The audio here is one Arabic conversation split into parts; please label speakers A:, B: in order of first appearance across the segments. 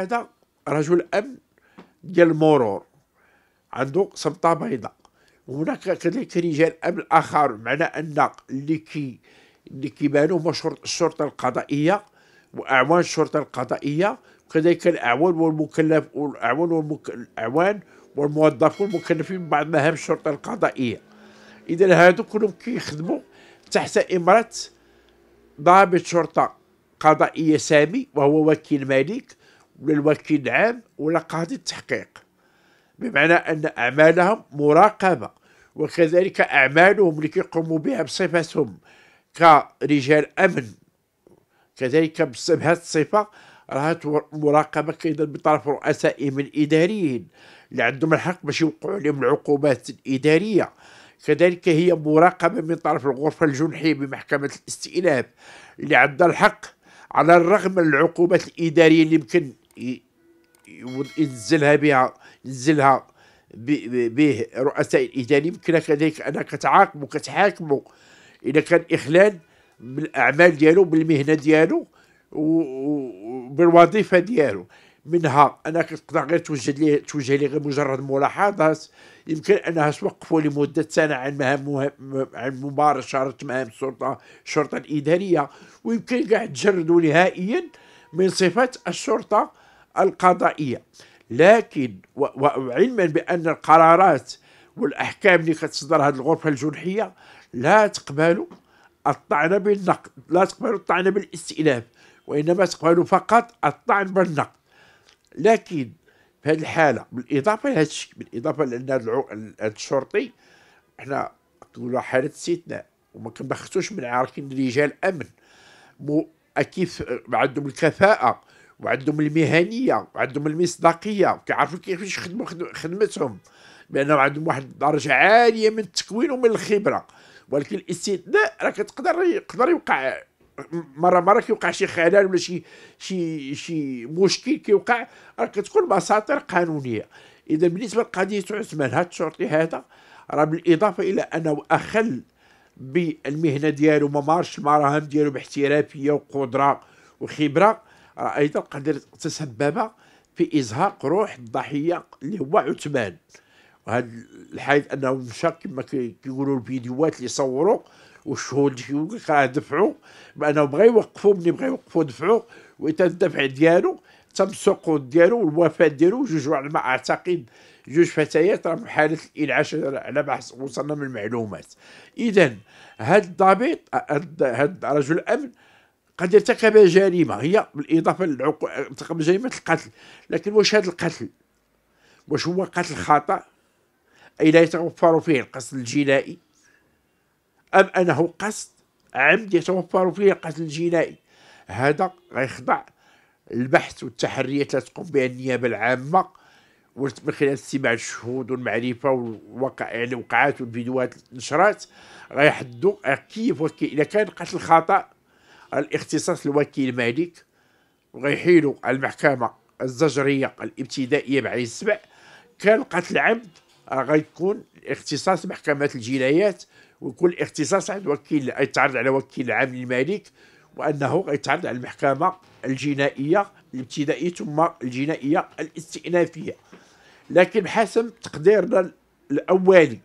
A: هذا رجل امن ديال المرور عنده سمطه بيضاء وهناك كذلك رجال امن اخر معنى ان اللي كي اللي كيبانوا هما الشرطه القضائيه واعوان الشرطه القضائيه وكذلك الاعوان والمكلف والاعوان والاعوان والموظفون المكلفين ببعض مهام الشرطه القضائيه اذا هادو كلهم كيخدموا تحت امره ضابط شرطه قضائيه سامي وهو وكيل مالك للوكيل العام ولا قاضي التحقيق بمعنى أن أعمالهم مراقبة وكذلك أعمالهم اللي كيقوموا بها بصفتهم كرجال أمن كذلك بهذه الصفة راه مراقبة كاينة من طرف رؤسائهم الإداريين اللي عندهم الحق باش يوقعوا عليهم العقوبات الإدارية كذلك هي مراقبة من طرف الغرفة الجنحية بمحكمة الاستئناف اللي عندها الحق على الرغم من العقوبات الإدارية اللي يمكن ينزلها بها ينزلها به رؤساء الاداري يمكن كذلك انك تعاقبه كتحاكمه اذا كان اخلال بالاعمال ديالو بالمهنه ديالو وبالوظيفه ديالو منها انك تقدر غير توجه لي توجه لي غير مجرد ملاحظات يمكن انها توقفوا لمده سنه عن مهام عن ممارسه مهام السلطه الشرطه الاداريه ويمكن كاع تجردوا نهائيا من صفات الشرطه القضائيه لكن وعلما بان القرارات والاحكام اللي كتصدر هذه الغرفه الجنحيه لا تقبل الطعن بالنقد لا تقبل الطعن بالاستئناف وانما تقبل فقط الطعن بالنقد لكن في هذه الحاله بالاضافه لهذا الشيء بالاضافه لان هذا الشرطي احنا كنقولوا حاله استثناء وما كنبختوش من عارفين رجال امن مو اكيد عندهم الكفاءه وعندهم المهنيه وعندهم المصداقيه كيعرفوا كيفاش يخدموا خدمتهم بانهم عندهم واحد الدرجه عاليه من التكوين ومن الخبره ولكن الاستثناء راه كتقدر يقدر يوقع مره مره كيوقع شي خلل ولا شي شي شي مشكل كيوقع راه كتكون مساطر قانونيه اذا بالنسبه لقضيه عثمان هذا الشرطي هذا راه بالاضافه الى انه اخل بالمهنه ديالو ما مارش المراهم ديالو باحترافيه وقدره وخبره ايضا قد تسبب في ازهاق روح الضحيه اللي هو عثمان وهذا الحيث انه مشى كما كيقولوا الفيديوهات اللي صوروا والشهود اللي دفعوا بانه بغا يوقفوا ملي بغا يوقفوا دفعوا وتا الدفع ديالو تم السقوط ديالو والوفاه ديالو جوج على ما اعتقد جوج فتيات راهم في حاله الانعاش على ما وصلنا من المعلومات اذا هاد الضابط هذا هاد رجل الامن قد ارتكب جريمه هي بالاضافه للعقو ارتكب جريمه القتل لكن واش هذا القتل واش هو قتل خطا اي لا يتوفر فيه القصد الجنائي ام انه قصد عمد يتوفر فيه القتل الجنائي هذا غيخضع البحث والتحريات اللي تقوم بها النيابه العامه من خلال استماع الشهود والمعرفه والوقائع اللي يعني وقعات والفيديوهات اللي نشرات غيحدوا كيف وكيف اذا كان قتل خطا الاختصاص الوكيل الملك وغيحيلوا المحكمه الزجريه الابتدائيه بعين السبع كان قتل عمد آه، غيكون اختصاص محكمه الجنايات ويكون الاختصاص عند وكيل يتعرض على وكيل العام المالك وانه غيتعرض على المحكمه الجنائيه الابتدائيه ثم الجنائيه الاستئنافيه لكن حسب تقديرنا الاولي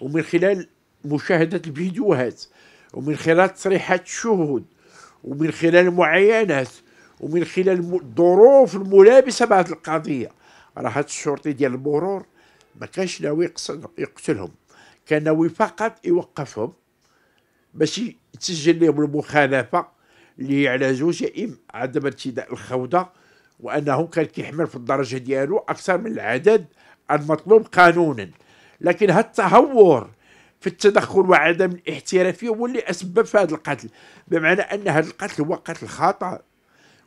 A: ومن خلال مشاهده الفيديوهات ومن خلال تصريحات الشهود ومن خلال المعاينات ومن خلال الظروف الملابسه مع القضيه راه هذا الشرطي ديال المرور ما كانش ناوي يقتلهم كان ناوي فقط يوقفهم باش يتسجل لهم المخالفه اللي هي على زوج ام عدم ارتداء الخوذه وانه كان كيحمل في الدرجه ديالو اكثر من العدد المطلوب قانونا لكن التهور في التدخل وعدم الاحترافيه هو اللي اسبب في هذا القتل بمعنى ان هذا القتل هو قتل خطا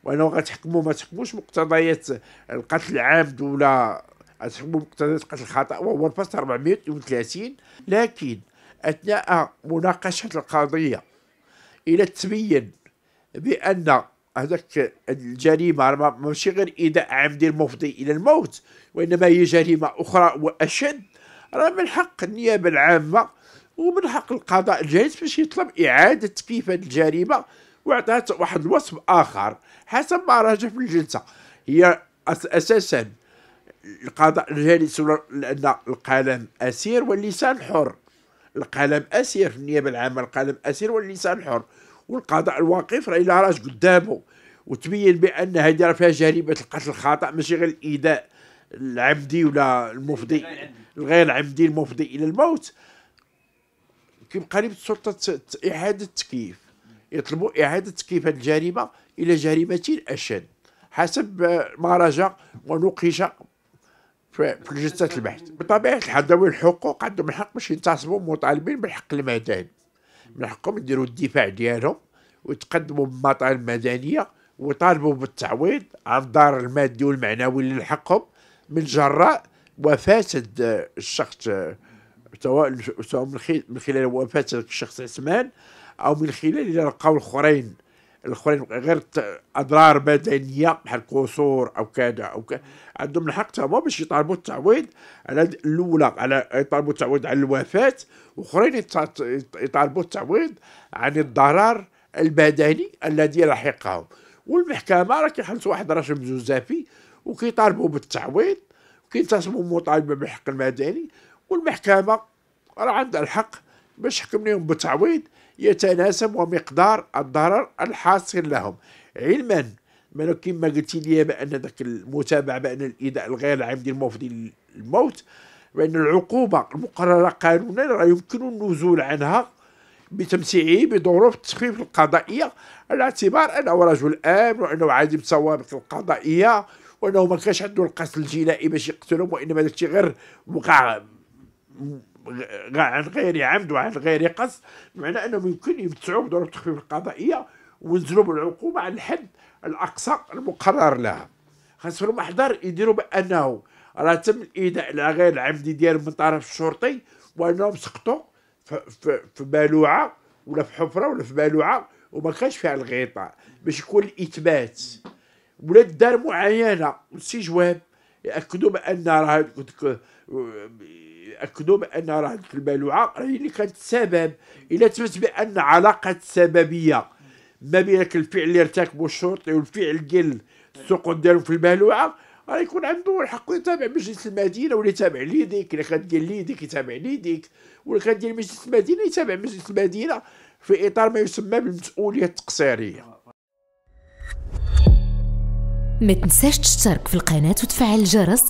A: وانه غتحكموا ما تحكموش مقتضيات القتل العامد ولا غتحكموا مقتضيات القتل الخطا وهو الفصل 432 لكن اثناء مناقشه القضيه الى تبين بان هذاك الجريمه ماشي غير ايذاء عمدي المفضي الى الموت وانما هي جريمه اخرى واشد راه من حق النيابه العامه ومن حق القضاء الجائز باش يطلب إعادة تكييف هذه الجريمة وعطات واحد الوصف آخر حسب ما راجع في الجلسة هي أساسا القضاء الجالس لأن القلم أسير واللسان حر القلم أسير في النيابة العامة القلم أسير واللسان حر والقضاء الواقف راه إلا راج قدامه وتبين بأن هذه راه فيها جريمة القتل الخطأ ماشي غير الإيذاء العمدي ولا المفضي الغير عمدي المفضي إلى الموت كيبقى لي بالسلطه اعاده التكييف يطلبوا اعاده تكييف هذه الجريمه الى جريمه اشد حسب ما رجع ونقش في جثه البحث بطبيعه الحال ذوي الحقوق عندهم الحق باش ينتصبوا مطالبين بالحق المدني من حقهم يديروا الدفاع ديالهم ويتقدموا بمطالب مدنيه ويطالبوا بالتعويض عن الضرر المادي والمعنوي اللي لحقهم من جراء وفاه الشخص سواء سواء من خلال وفاه الشخص عثمان او من خلال الى لقاو الاخرين الاخرين غير اضرار بدنيه بحال كسور او كذا او كذا عندهم الحق تا هما باش يطالبوا التعويض على الاولى على يطالبوا التعويض على الوفاه واخرين يطالبوا التعويض عن الضرر البدني الذي لحقهم والمحكمه راه كيحلسوا واحد رجل زوزافي وكيطالبوا بالتعويض وكينتصبوا مطالبه بالحق المدني والمحكمة راه عندها الحق باش تحكم لهم بتعويض يتناسب ومقدار الضرر الحاصل لهم علما ما كما قلتي لي بان ذاك المتابع بان الايذاء الغير العمدي المفضي للموت بان العقوبه المقرره قانونا راه يمكن النزول عنها بتمتيعه بظروف التخفيف القضائيه على اعتبار انه رجل امن وانه عادي بسوابق القضائيه وانه ما كانش عنده القصد الجنائي باش يقتلهم وانما داكشي غير وقع عن غير عمد وعن غير قصد بمعنى انهم يمكن يمتعوا بضروره التخفيف القضائيه وينزلوا بالعقوبه على الحد الاقصى المقرر لها خاص في المحضر يديروا بانه راه تم الايذاء على غير العمدي ديالهم من طرف الشرطي وانهم سقطوا في بالوعه ولا في حفره ولا في بالوعه وما كانش فيها الغطاء باش يكون الاثبات ولا دار معينه والسي جواب ياكدوا بان راه ياكدوا بان راه البلوعه هي اللي كانت السبب الا تبت بان علاقه سببيه ما بين الفعل اللي ارتكبه الشرطي والفعل ديال السقوط ديالو في البلوعه راه يكون عنده الحق يتابع مجلس المدينه ولا يتابع ليديك الا كانت ديال ليديك يتابع ليديك ولا كانت ديال مجلس المدينه يتابع مجلس المدينه في اطار ما يسمى بالمسؤوليه التقصيريه ما تنساش تشترك في القناه وتفعل الجرس